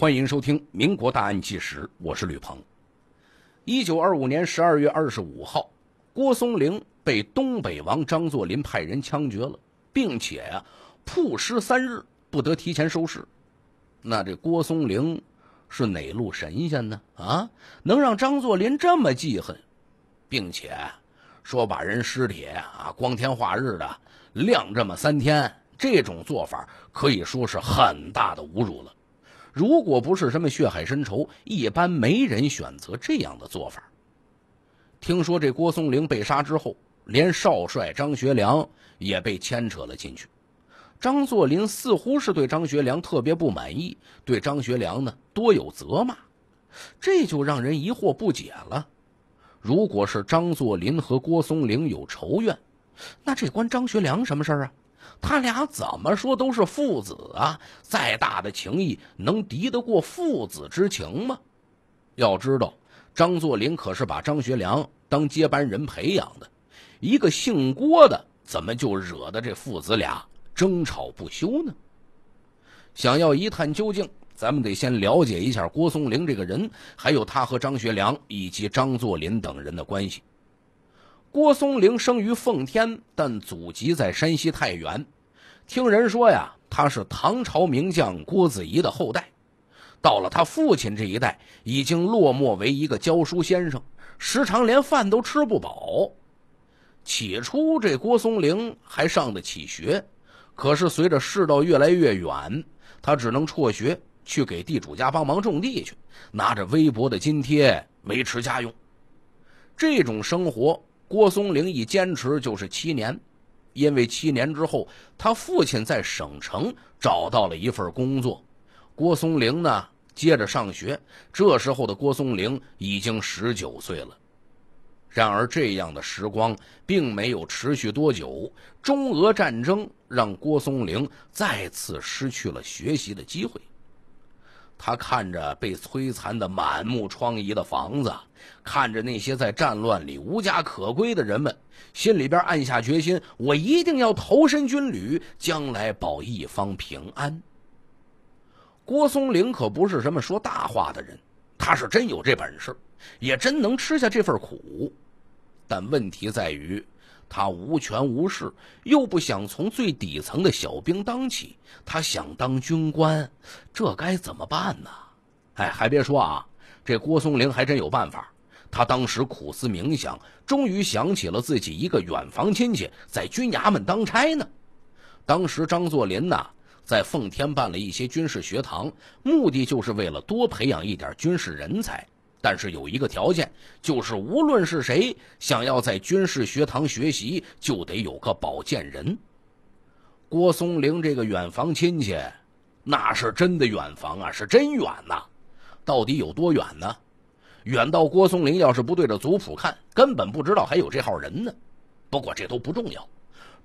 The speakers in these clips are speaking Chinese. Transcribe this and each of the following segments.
欢迎收听《民国大案纪实》，我是吕鹏。一九二五年十二月二十五号，郭松龄被东北王张作霖派人枪决了，并且啊，曝尸三日不得提前收尸。那这郭松龄是哪路神仙呢？啊，能让张作霖这么记恨，并且说把人尸体啊，光天化日的晾这么三天，这种做法可以说是很大的侮辱了。如果不是什么血海深仇，一般没人选择这样的做法。听说这郭松龄被杀之后，连少帅张学良也被牵扯了进去。张作霖似乎是对张学良特别不满意，对张学良呢多有责骂，这就让人疑惑不解了。如果是张作霖和郭松龄有仇怨，那这关张学良什么事啊？他俩怎么说都是父子啊，再大的情谊能敌得过父子之情吗？要知道，张作霖可是把张学良当接班人培养的，一个姓郭的怎么就惹得这父子俩争吵不休呢？想要一探究竟，咱们得先了解一下郭松龄这个人，还有他和张学良以及张作霖等人的关系。郭松龄生于奉天，但祖籍在山西太原。听人说呀，他是唐朝名将郭子仪的后代。到了他父亲这一代，已经落寞为一个教书先生，时常连饭都吃不饱。起初，这郭松龄还上得起学，可是随着世道越来越远，他只能辍学去给地主家帮忙种地去，拿着微薄的津贴维持家用。这种生活。郭松龄一坚持就是七年，因为七年之后，他父亲在省城找到了一份工作，郭松龄呢接着上学。这时候的郭松龄已经十九岁了。然而，这样的时光并没有持续多久，中俄战争让郭松龄再次失去了学习的机会。他看着被摧残的满目疮痍的房子，看着那些在战乱里无家可归的人们，心里边暗下决心：我一定要投身军旅，将来保一方平安。郭松龄可不是什么说大话的人，他是真有这本事，也真能吃下这份苦。但问题在于。他无权无势，又不想从最底层的小兵当起，他想当军官，这该怎么办呢？哎，还别说啊，这郭松龄还真有办法。他当时苦思冥想，终于想起了自己一个远房亲戚在军衙门当差呢。当时张作霖呢，在奉天办了一些军事学堂，目的就是为了多培养一点军事人才。但是有一个条件，就是无论是谁想要在军事学堂学习，就得有个保荐人。郭松龄这个远房亲戚，那是真的远房啊，是真远呐！到底有多远呢？远到郭松龄要是不对着族谱看，根本不知道还有这号人呢。不过这都不重要，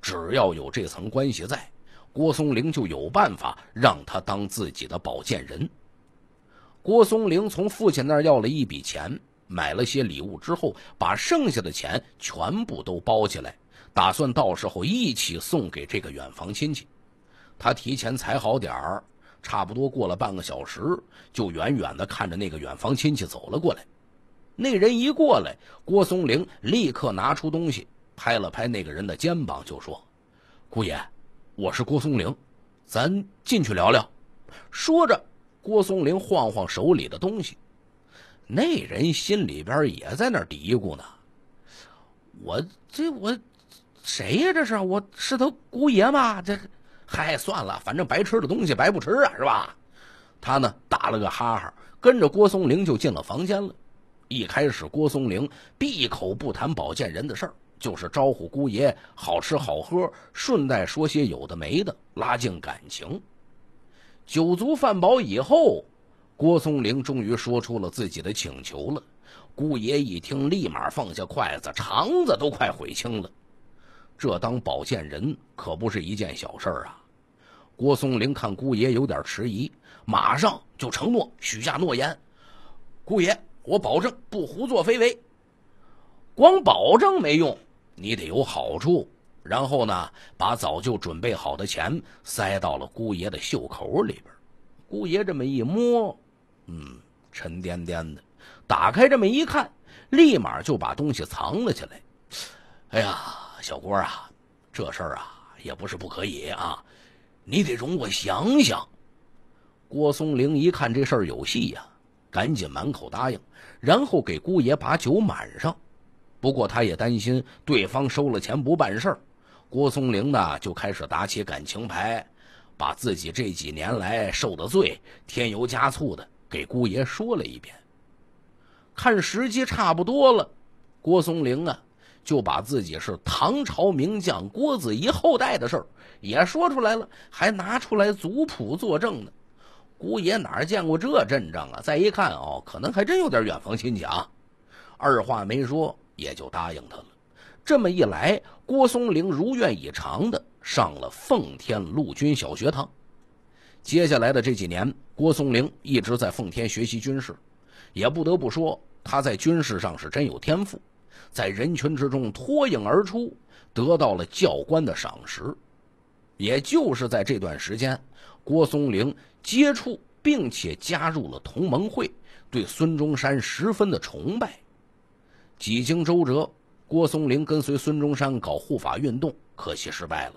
只要有这层关系在，郭松龄就有办法让他当自己的保荐人。郭松龄从父亲那儿要了一笔钱，买了些礼物之后，把剩下的钱全部都包起来，打算到时候一起送给这个远房亲戚。他提前踩好点儿，差不多过了半个小时，就远远的看着那个远房亲戚走了过来。那人一过来，郭松龄立刻拿出东西，拍了拍那个人的肩膀，就说：“姑爷，我是郭松龄，咱进去聊聊。”说着。郭松龄晃晃手里的东西，那人心里边也在那嘀咕呢。我这我谁呀？这是我是他姑爷吗？这嗨，算了，反正白吃的东西白不吃啊，是吧？他呢打了个哈哈，跟着郭松龄就进了房间了。一开始，郭松龄闭口不谈保健人的事儿，就是招呼姑爷好吃好喝，顺带说些有的没的，拉近感情。酒足饭饱以后，郭松龄终于说出了自己的请求了。姑爷一听，立马放下筷子，肠子都快悔青了。这当保剑人可不是一件小事啊！郭松龄看姑爷有点迟疑，马上就承诺，许下诺言：“姑爷，我保证不胡作非为。光保证没用，你得有好处。”然后呢，把早就准备好的钱塞到了姑爷的袖口里边。姑爷这么一摸，嗯，沉甸甸的。打开这么一看，立马就把东西藏了起来。哎呀，小郭啊，这事儿啊也不是不可以啊，你得容我想想。郭松龄一看这事儿有戏呀，赶紧满口答应，然后给姑爷把酒满上。不过他也担心对方收了钱不办事儿。郭松龄呢就开始打起感情牌，把自己这几年来受的罪添油加醋的给姑爷说了一遍。看时机差不多了，郭松龄啊就把自己是唐朝名将郭子仪后代的事儿也说出来了，还拿出来族谱作证呢。姑爷哪见过这阵仗啊？再一看哦，可能还真有点远房亲戚啊。二话没说，也就答应他了。这么一来，郭松龄如愿以偿的上了奉天陆军小学堂。接下来的这几年，郭松龄一直在奉天学习军事，也不得不说他在军事上是真有天赋，在人群之中脱颖而出，得到了教官的赏识。也就是在这段时间，郭松龄接触并且加入了同盟会，对孙中山十分的崇拜。几经周折。郭松龄跟随孙中山搞护法运动，可惜失败了。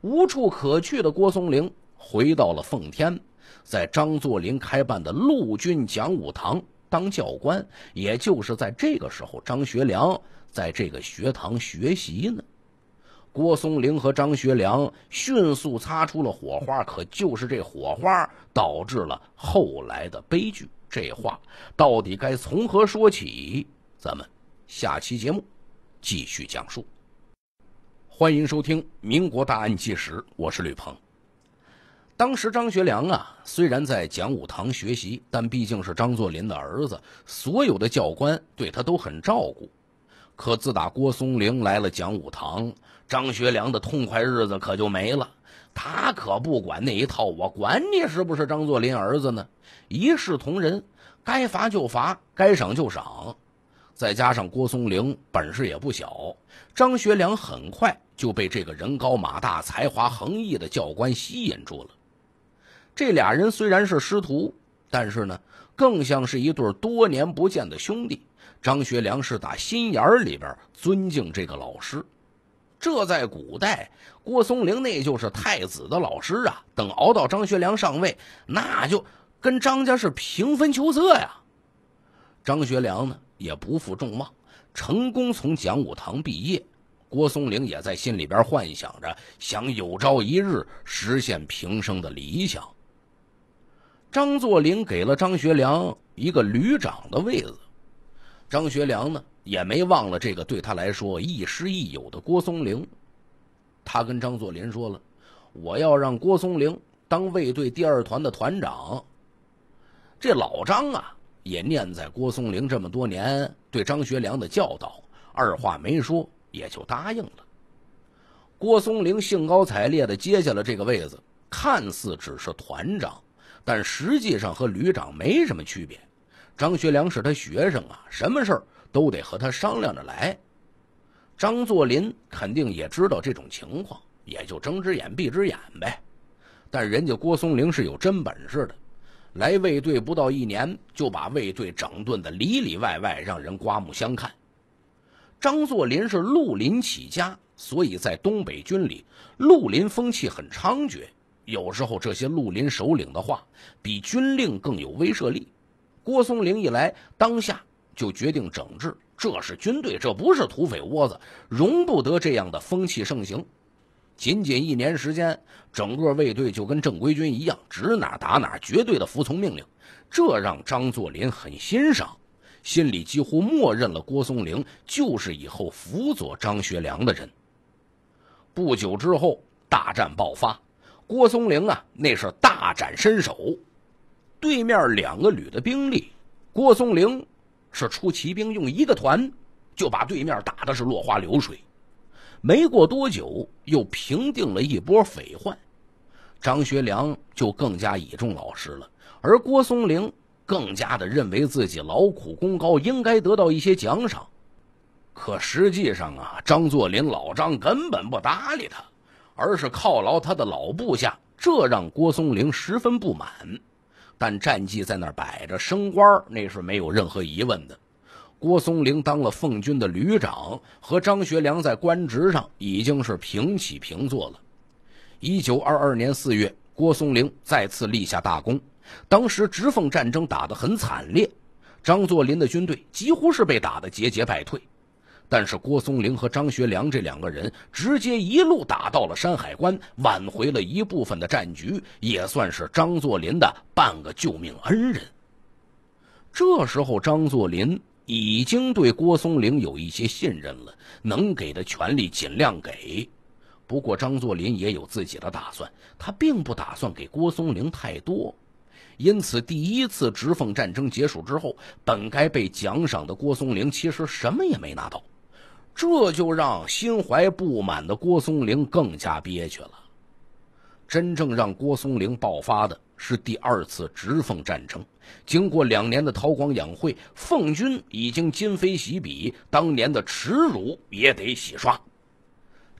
无处可去的郭松龄回到了奉天，在张作霖开办的陆军讲武堂当教官。也就是在这个时候，张学良在这个学堂学习呢。郭松龄和张学良迅速擦出了火花，可就是这火花导致了后来的悲剧。这话到底该从何说起？咱们。下期节目继续讲述，欢迎收听《民国大案纪实》，我是吕鹏。当时张学良啊，虽然在讲武堂学习，但毕竟是张作霖的儿子，所有的教官对他都很照顾。可自打郭松龄来了讲武堂，张学良的痛快日子可就没了。他可不管那一套，我管你是不是张作霖儿子呢？一视同仁，该罚就罚，该赏就赏。再加上郭松龄本事也不小，张学良很快就被这个人高马大、才华横溢的教官吸引住了。这俩人虽然是师徒，但是呢，更像是一对多年不见的兄弟。张学良是打心眼里边尊敬这个老师。这在古代，郭松龄那就是太子的老师啊。等熬到张学良上位，那就跟张家是平分秋色呀。张学良呢？也不负众望，成功从讲武堂毕业。郭松龄也在心里边幻想着，想有朝一日实现平生的理想。张作霖给了张学良一个旅长的位子，张学良呢也没忘了这个对他来说亦师亦友的郭松龄，他跟张作霖说了：“我要让郭松龄当卫队第二团的团长。”这老张啊。也念在郭松龄这么多年对张学良的教导，二话没说也就答应了。郭松龄兴高采烈地接下了这个位子，看似只是团长，但实际上和旅长没什么区别。张学良是他学生啊，什么事儿都得和他商量着来。张作霖肯定也知道这种情况，也就睁只眼闭只眼呗。但人家郭松龄是有真本事的。来卫队不到一年，就把卫队整顿的里里外外，让人刮目相看。张作霖是绿林起家，所以在东北军里，绿林风气很猖獗。有时候这些绿林首领的话，比军令更有威慑力。郭松龄一来，当下就决定整治，这是军队，这不是土匪窝子，容不得这样的风气盛行。仅仅一年时间，整个卫队就跟正规军一样，指哪打哪，绝对的服从命令，这让张作霖很欣赏，心里几乎默认了郭松龄就是以后辅佐张学良的人。不久之后，大战爆发，郭松龄啊那是大展身手，对面两个旅的兵力，郭松龄是出骑兵，用一个团就把对面打的是落花流水。没过多久，又平定了一波匪患，张学良就更加倚重老师了，而郭松龄更加的认为自己劳苦功高，应该得到一些奖赏。可实际上啊，张作霖老张根本不搭理他，而是犒劳他的老部下，这让郭松龄十分不满。但战绩在那摆着，升官那是没有任何疑问的。郭松龄当了奉军的旅长，和张学良在官职上已经是平起平坐了。一九二二年四月，郭松龄再次立下大功。当时直奉战争打得很惨烈，张作霖的军队几乎是被打得节节败退。但是郭松龄和张学良这两个人直接一路打到了山海关，挽回了一部分的战局，也算是张作霖的半个救命恩人。这时候，张作霖。已经对郭松龄有一些信任了，能给的权利尽量给。不过张作霖也有自己的打算，他并不打算给郭松龄太多。因此，第一次直奉战争结束之后，本该被奖赏的郭松龄其实什么也没拿到，这就让心怀不满的郭松龄更加憋屈了。真正让郭松龄爆发的。是第二次直奉战争，经过两年的韬光养晦，奉军已经今非昔比，当年的耻辱也得洗刷。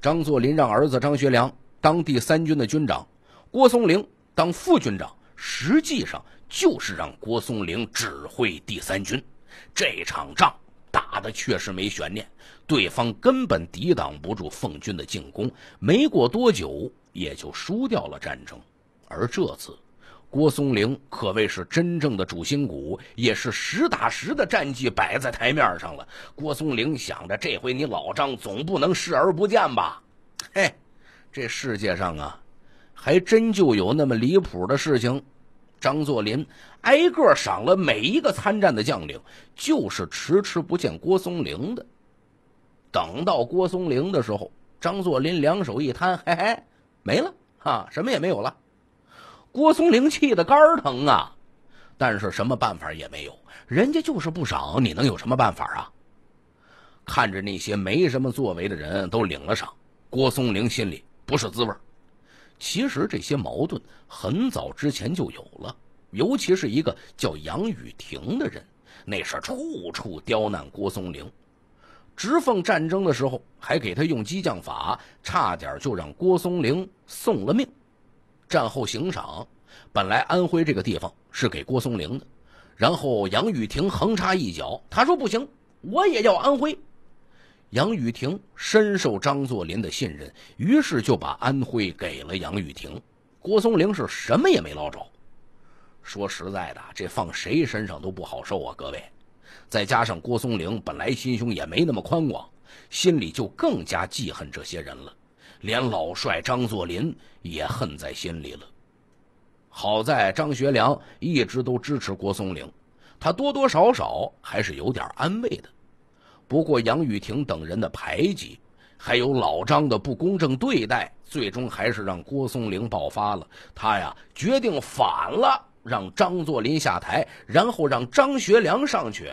张作霖让儿子张学良当第三军的军长，郭松龄当副军长，实际上就是让郭松龄指挥第三军。这场仗打的确实没悬念，对方根本抵挡不住奉军的进攻，没过多久也就输掉了战争。而这次。郭松龄可谓是真正的主心骨，也是实打实的战绩摆在台面上了。郭松龄想着，这回你老张总不能视而不见吧？嘿，这世界上啊，还真就有那么离谱的事情。张作霖挨个赏了每一个参战的将领，就是迟迟不见郭松龄的。等到郭松龄的时候，张作霖两手一摊，嘿嘿，没了，哈，什么也没有了。郭松龄气得肝疼啊，但是什么办法也没有，人家就是不赏，你能有什么办法啊？看着那些没什么作为的人都领了赏，郭松龄心里不是滋味。其实这些矛盾很早之前就有了，尤其是一个叫杨雨婷的人，那是处处刁难郭松龄。直奉战争的时候，还给他用激将法，差点就让郭松龄送了命。战后行赏，本来安徽这个地方是给郭松龄的，然后杨雨婷横插一脚，他说不行，我也要安徽。杨雨婷深受张作霖的信任，于是就把安徽给了杨雨婷。郭松龄是什么也没捞着。说实在的，这放谁身上都不好受啊，各位。再加上郭松龄本来心胸也没那么宽广，心里就更加记恨这些人了。连老帅张作霖也恨在心里了。好在张学良一直都支持郭松龄，他多多少少还是有点安慰的。不过杨雨婷等人的排挤，还有老张的不公正对待，最终还是让郭松龄爆发了。他呀，决定反了，让张作霖下台，然后让张学良上去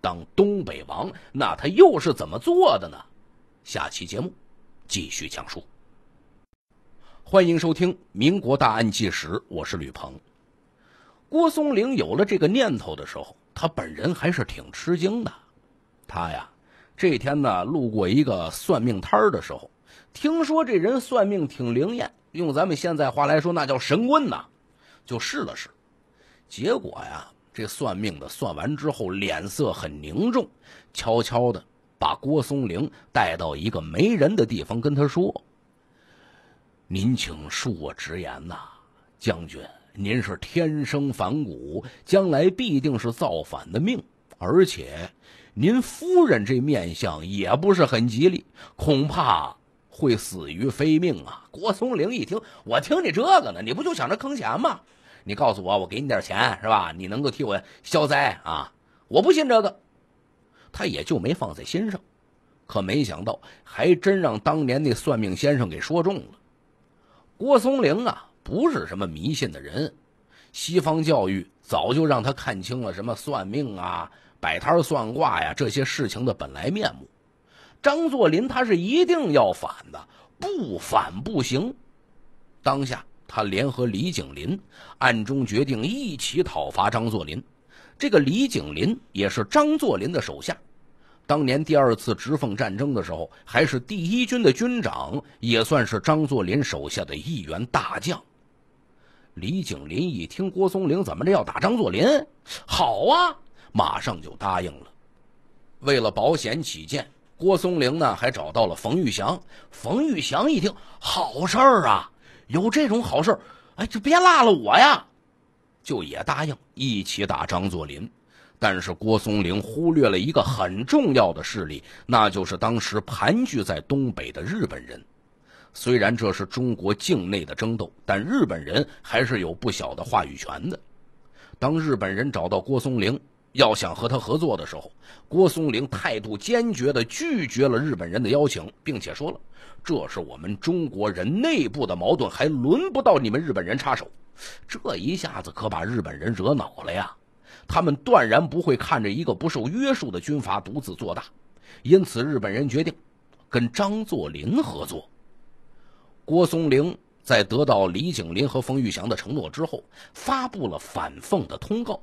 当东北王。那他又是怎么做的呢？下期节目继续讲述。欢迎收听《民国大案纪实》，我是吕鹏。郭松龄有了这个念头的时候，他本人还是挺吃惊的。他呀，这天呢路过一个算命摊儿的时候，听说这人算命挺灵验，用咱们现在话来说，那叫神棍呐。就试了试，结果呀，这算命的算完之后，脸色很凝重，悄悄的把郭松龄带到一个没人的地方，跟他说。您请恕我直言呐，将军，您是天生反骨，将来必定是造反的命。而且您夫人这面相也不是很吉利，恐怕会死于非命啊！郭松龄一听，我听你这个呢，你不就想着坑钱吗？你告诉我，我给你点钱是吧？你能够替我消灾啊？我不信这个，他也就没放在心上。可没想到，还真让当年那算命先生给说中了。郭松龄啊，不是什么迷信的人，西方教育早就让他看清了什么算命啊、摆摊算卦呀这些事情的本来面目。张作霖他是一定要反的，不反不行。当下他联合李景林，暗中决定一起讨伐张作霖。这个李景林也是张作霖的手下。当年第二次直奉战争的时候，还是第一军的军长，也算是张作霖手下的一员大将。李景林一听郭松龄怎么着要打张作霖，好啊，马上就答应了。为了保险起见，郭松龄呢还找到了冯玉祥。冯玉祥一听好事儿啊，有这种好事，哎，就别落了我呀，就也答应一起打张作霖。但是郭松龄忽略了一个很重要的势力，那就是当时盘踞在东北的日本人。虽然这是中国境内的争斗，但日本人还是有不小的话语权的。当日本人找到郭松龄，要想和他合作的时候，郭松龄态度坚决的拒绝了日本人的邀请，并且说了：“这是我们中国人内部的矛盾，还轮不到你们日本人插手。”这一下子可把日本人惹恼了呀。他们断然不会看着一个不受约束的军阀独自做大，因此日本人决定跟张作霖合作。郭松龄在得到李景林和冯玉祥的承诺之后，发布了反奉的通告。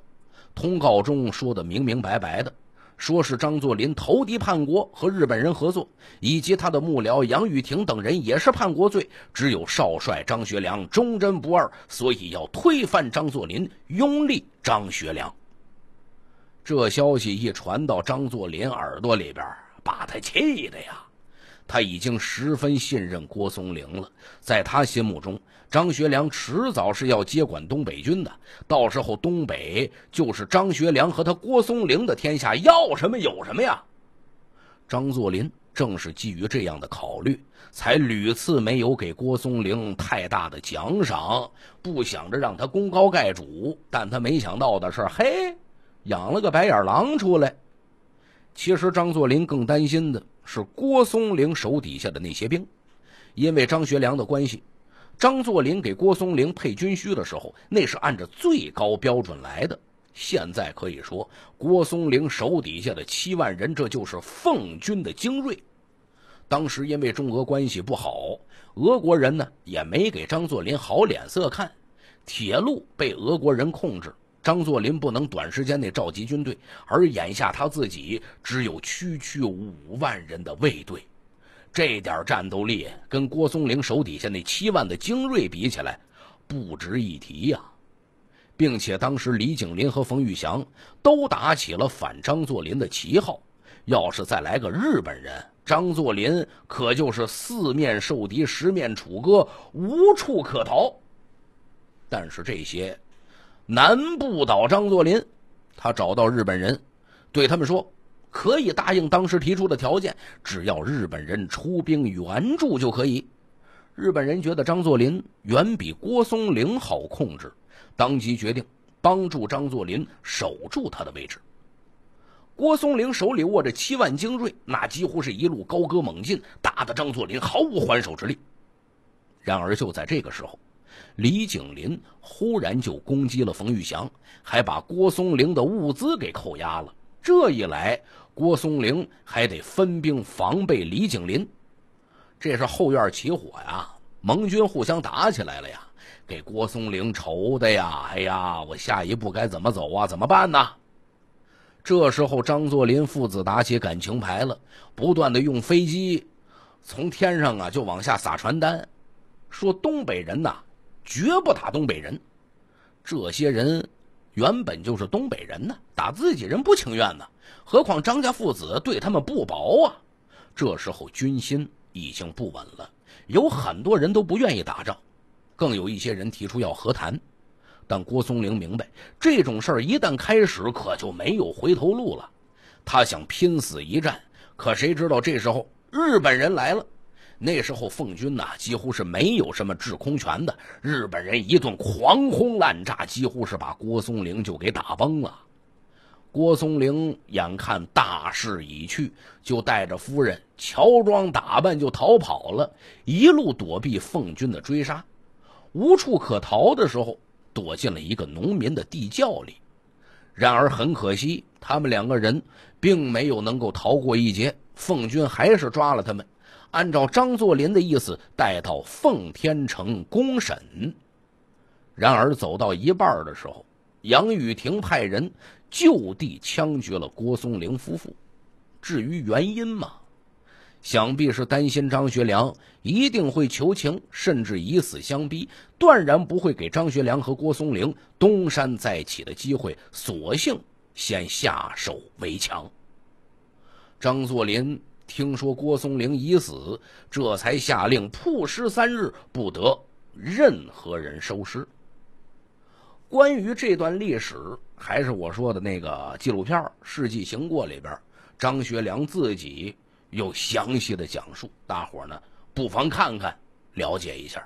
通告中说得明明白白的，说是张作霖投敌叛国，和日本人合作，以及他的幕僚杨宇霆等人也是叛国罪。只有少帅张学良忠贞不二，所以要推翻张作霖，拥立张学良。这消息一传到张作霖耳朵里边，把他气的呀！他已经十分信任郭松龄了，在他心目中，张学良迟早是要接管东北军的，到时候东北就是张学良和他郭松龄的天下，要什么有什么呀！张作霖正是基于这样的考虑，才屡次没有给郭松龄太大的奖赏，不想着让他功高盖主。但他没想到的是，嘿。养了个白眼狼出来。其实张作霖更担心的是郭松龄手底下的那些兵，因为张学良的关系，张作霖给郭松龄配军需的时候，那是按照最高标准来的。现在可以说，郭松龄手底下的七万人，这就是奉军的精锐。当时因为中俄关系不好，俄国人呢也没给张作霖好脸色看，铁路被俄国人控制。张作霖不能短时间内召集军队，而眼下他自己只有区区五万人的卫队，这点战斗力跟郭松龄手底下那七万的精锐比起来不值一提呀。并且当时李景林和冯玉祥都打起了反张作霖的旗号，要是再来个日本人，张作霖可就是四面受敌、十面楚歌，无处可逃。但是这些。难不倒张作霖，他找到日本人，对他们说，可以答应当时提出的条件，只要日本人出兵援助就可以。日本人觉得张作霖远比郭松龄好控制，当即决定帮助张作霖守住他的位置。郭松龄手里握着七万精锐，那几乎是一路高歌猛进，打得张作霖毫无还手之力。然而就在这个时候。李景林忽然就攻击了冯玉祥，还把郭松龄的物资给扣押了。这一来，郭松龄还得分兵防备李景林。这是后院起火呀，盟军互相打起来了呀，给郭松龄愁的呀。哎呀，我下一步该怎么走啊？怎么办呢？这时候，张作霖父子打起感情牌了，不断的用飞机从天上啊就往下撒传单，说东北人呐。绝不打东北人，这些人原本就是东北人呢，打自己人不情愿呢。何况张家父子对他们不薄啊。这时候军心已经不稳了，有很多人都不愿意打仗，更有一些人提出要和谈。但郭松龄明白，这种事儿一旦开始，可就没有回头路了。他想拼死一战，可谁知道这时候日本人来了。那时候，奉军呢几乎是没有什么制空权的。日本人一顿狂轰滥炸，几乎是把郭松龄就给打崩了。郭松龄眼看大势已去，就带着夫人乔装打扮就逃跑了，一路躲避奉军的追杀。无处可逃的时候，躲进了一个农民的地窖里。然而很可惜，他们两个人并没有能够逃过一劫，奉军还是抓了他们。按照张作霖的意思，带到奉天城公审。然而走到一半的时候，杨雨婷派人就地枪决了郭松龄夫妇。至于原因嘛，想必是担心张学良一定会求情，甚至以死相逼，断然不会给张学良和郭松龄东山再起的机会，索性先下手为强。张作霖。听说郭松龄已死，这才下令曝尸三日，不得任何人收尸。关于这段历史，还是我说的那个纪录片《世纪行过》里边，张学良自己有详细的讲述，大伙儿呢不妨看看，了解一下。